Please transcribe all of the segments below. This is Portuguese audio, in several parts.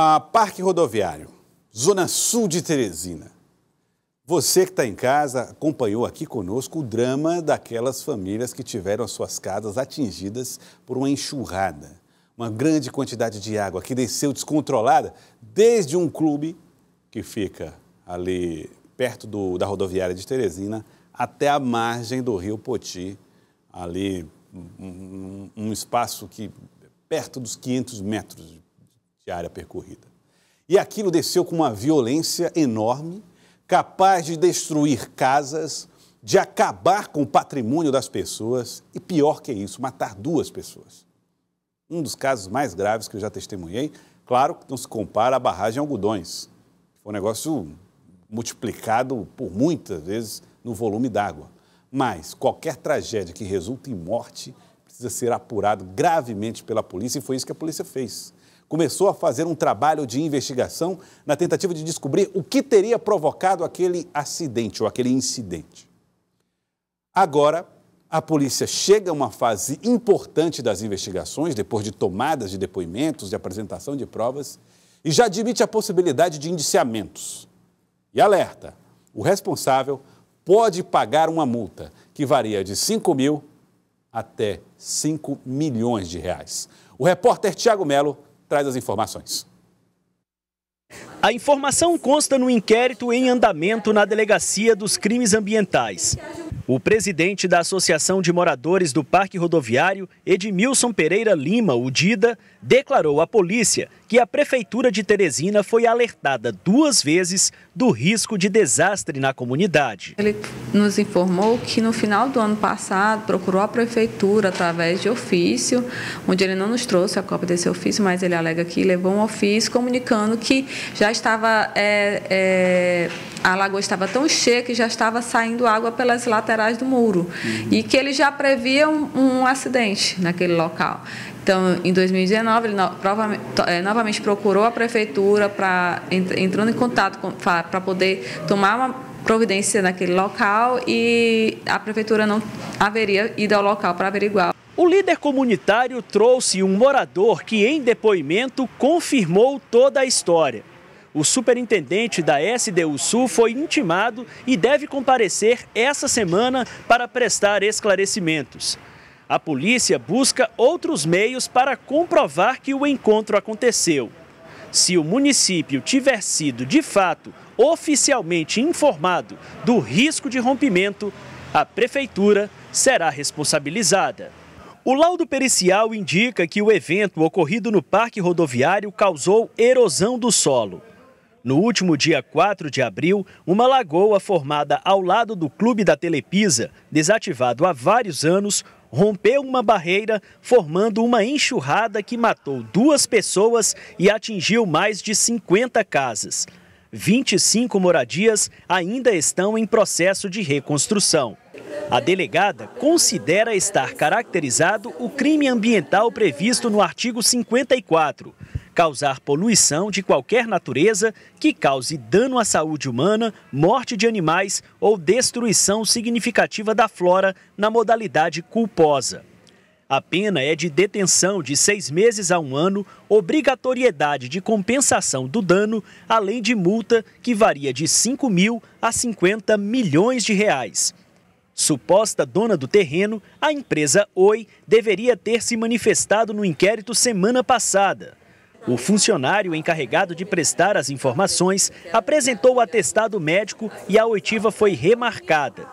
A parque rodoviário, Zona Sul de Teresina. Você que está em casa acompanhou aqui conosco o drama daquelas famílias que tiveram as suas casas atingidas por uma enxurrada. Uma grande quantidade de água que desceu descontrolada desde um clube que fica ali perto do, da rodoviária de Teresina até a margem do rio Poti, ali um, um espaço que é perto dos 500 metros de de área percorrida. E aquilo desceu com uma violência enorme, capaz de destruir casas, de acabar com o patrimônio das pessoas e, pior que isso, matar duas pessoas. Um dos casos mais graves que eu já testemunhei, claro que não se compara à barragem Algodões. Foi um negócio multiplicado por muitas vezes no volume d'água. Mas qualquer tragédia que resulte em morte precisa ser apurado gravemente pela polícia e foi isso que a polícia fez começou a fazer um trabalho de investigação na tentativa de descobrir o que teria provocado aquele acidente ou aquele incidente. Agora, a polícia chega a uma fase importante das investigações, depois de tomadas de depoimentos, de apresentação de provas, e já admite a possibilidade de indiciamentos. E alerta: o responsável pode pagar uma multa que varia de 5 mil até 5 milhões de reais. O repórter Tiago Melo traz as informações. A informação consta no inquérito em andamento na Delegacia dos Crimes Ambientais. O presidente da Associação de Moradores do Parque Rodoviário, Edmilson Pereira Lima, o DIDA, declarou à polícia que a Prefeitura de Teresina foi alertada duas vezes do risco de desastre na comunidade. Ele nos informou que no final do ano passado procurou a Prefeitura através de ofício, onde ele não nos trouxe a cópia desse ofício, mas ele alega que levou um ofício comunicando que já estava. É, é a lagoa estava tão cheia que já estava saindo água pelas laterais do muro uhum. e que ele já previa um, um, acidente naquele local. Então, em 2019, ele eh, novamente procurou a prefeitura para entrando em contato para poder tomar uma providência naquele local e a prefeitura não haveria ido ao local para averiguar. O líder comunitário trouxe um morador que, em depoimento, confirmou toda a história. O superintendente da SDU Sul foi intimado e deve comparecer essa semana para prestar esclarecimentos. A polícia busca outros meios para comprovar que o encontro aconteceu. Se o município tiver sido, de fato, oficialmente informado do risco de rompimento, a prefeitura será responsabilizada. O laudo pericial indica que o evento ocorrido no Parque Rodoviário causou erosão do solo. No último dia 4 de abril, uma lagoa formada ao lado do Clube da Telepisa, desativado há vários anos, rompeu uma barreira, formando uma enxurrada que matou duas pessoas e atingiu mais de 50 casas. 25 moradias ainda estão em processo de reconstrução. A delegada considera estar caracterizado o crime ambiental previsto no artigo 54 causar poluição de qualquer natureza que cause dano à saúde humana, morte de animais ou destruição significativa da flora na modalidade culposa. A pena é de detenção de seis meses a um ano, obrigatoriedade de compensação do dano, além de multa que varia de 5 mil a 50 milhões de reais. Suposta dona do terreno, a empresa Oi deveria ter se manifestado no inquérito semana passada. O funcionário encarregado de prestar as informações apresentou o atestado médico e a oitiva foi remarcada.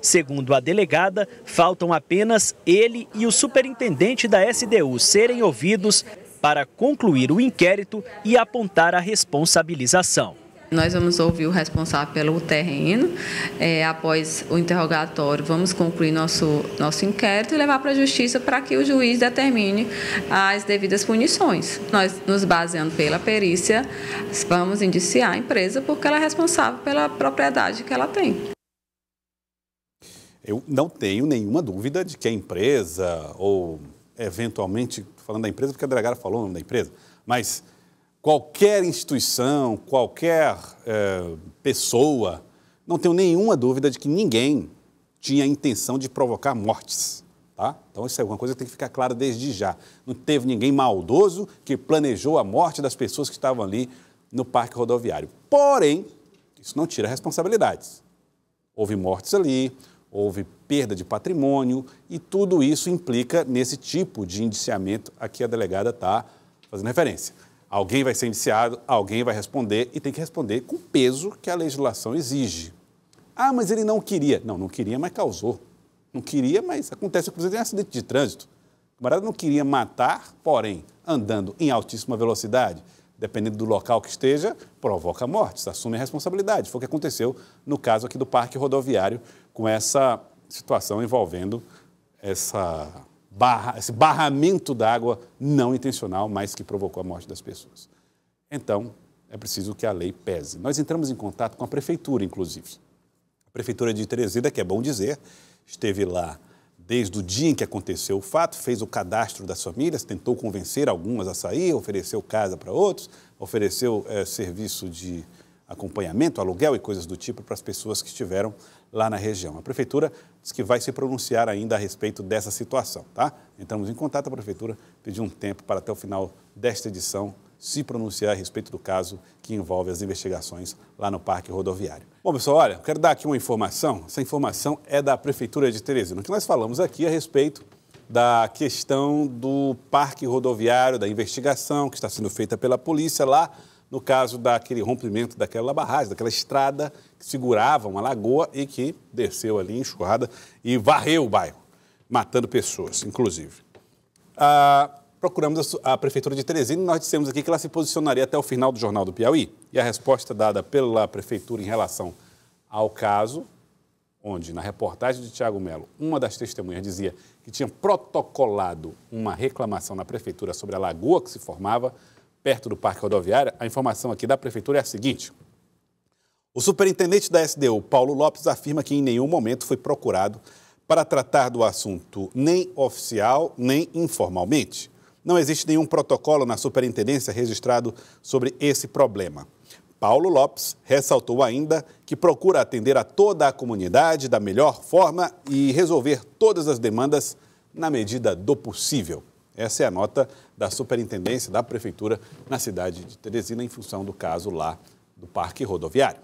Segundo a delegada, faltam apenas ele e o superintendente da SDU serem ouvidos para concluir o inquérito e apontar a responsabilização. Nós vamos ouvir o responsável pelo terreno. É, após o interrogatório, vamos concluir nosso, nosso inquérito e levar para a justiça para que o juiz determine as devidas punições. Nós, nos baseando pela perícia, vamos indiciar a empresa porque ela é responsável pela propriedade que ela tem. Eu não tenho nenhuma dúvida de que a empresa, ou eventualmente, falando da empresa, porque a delegada falou o nome da empresa, mas qualquer instituição, qualquer é, pessoa, não tenho nenhuma dúvida de que ninguém tinha a intenção de provocar mortes. Tá? Então, isso é uma coisa que tem que ficar clara desde já. Não teve ninguém maldoso que planejou a morte das pessoas que estavam ali no parque rodoviário. Porém, isso não tira responsabilidades. Houve mortes ali, houve perda de patrimônio e tudo isso implica nesse tipo de indiciamento a que a delegada está fazendo referência. Alguém vai ser indiciado, alguém vai responder e tem que responder com o peso que a legislação exige. Ah, mas ele não queria. Não, não queria, mas causou. Não queria, mas acontece, inclusive, em acidente de trânsito. O camarada não queria matar, porém, andando em altíssima velocidade, dependendo do local que esteja, provoca mortes, assume a responsabilidade. Foi o que aconteceu no caso aqui do parque rodoviário, com essa situação envolvendo essa barra, esse barramento da água não intencional, mas que provocou a morte das pessoas. Então, é preciso que a lei pese. Nós entramos em contato com a prefeitura, inclusive. A prefeitura de Teresina, que é bom dizer, esteve lá desde o dia em que aconteceu o fato, fez o cadastro das famílias, tentou convencer algumas a sair, ofereceu casa para outros, ofereceu é, serviço de acompanhamento, aluguel e coisas do tipo para as pessoas que estiveram lá na região. A prefeitura diz que vai se pronunciar ainda a respeito dessa situação, tá? Entramos em contato com a prefeitura, pediu um tempo para até o final desta edição se pronunciar a respeito do caso que envolve as investigações lá no Parque Rodoviário. Bom, pessoal, olha, quero dar aqui uma informação. Essa informação é da Prefeitura de Teresina. O que nós falamos aqui é a respeito da questão do Parque Rodoviário, da investigação que está sendo feita pela polícia lá no caso daquele rompimento daquela barragem, daquela estrada que segurava uma lagoa e que desceu ali enxurrada e varreu o bairro, matando pessoas, inclusive. Ah, procuramos a, a, Prefeitura de Teresina e nós dissemos aqui que ela se posicionaria até o final do Jornal do Piauí. E a resposta dada pela Prefeitura em relação ao caso, onde na reportagem de Tiago Melo, uma das testemunhas dizia que tinha protocolado uma reclamação na Prefeitura sobre a lagoa que se formava, perto do Parque Rodoviário, a informação aqui da Prefeitura é a seguinte. O superintendente da SDU, Paulo Lopes, afirma que em nenhum momento foi procurado para tratar do assunto nem oficial nem informalmente. Não existe nenhum protocolo na superintendência registrado sobre esse problema. Paulo Lopes ressaltou ainda que procura atender a toda a comunidade da melhor forma e resolver todas as demandas na medida do possível. Essa é a nota da superintendência da prefeitura na cidade de Teresina, em função do caso lá do parque rodoviário.